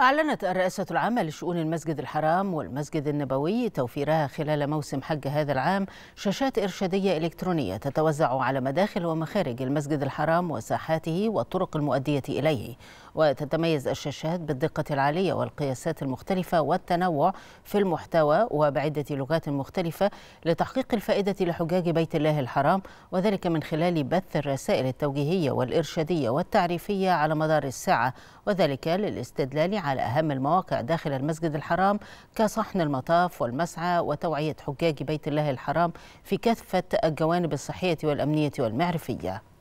أعلنت الرئاسة العامة لشؤون المسجد الحرام والمسجد النبوي توفيرها خلال موسم حج هذا العام شاشات إرشادية إلكترونية تتوزع على مداخل ومخارج المسجد الحرام وساحاته والطرق المؤدية إليه وتتميز الشاشات بالدقة العالية والقياسات المختلفة والتنوع في المحتوى وبعدة لغات مختلفة لتحقيق الفائدة لحجاج بيت الله الحرام وذلك من خلال بث الرسائل التوجيهية والإرشادية والتعريفية على مدار الساعة وذلك للاستدلال على أهم المواقع داخل المسجد الحرام كصحن المطاف والمسعى وتوعية حجاج بيت الله الحرام في كافة الجوانب الصحية والأمنية والمعرفية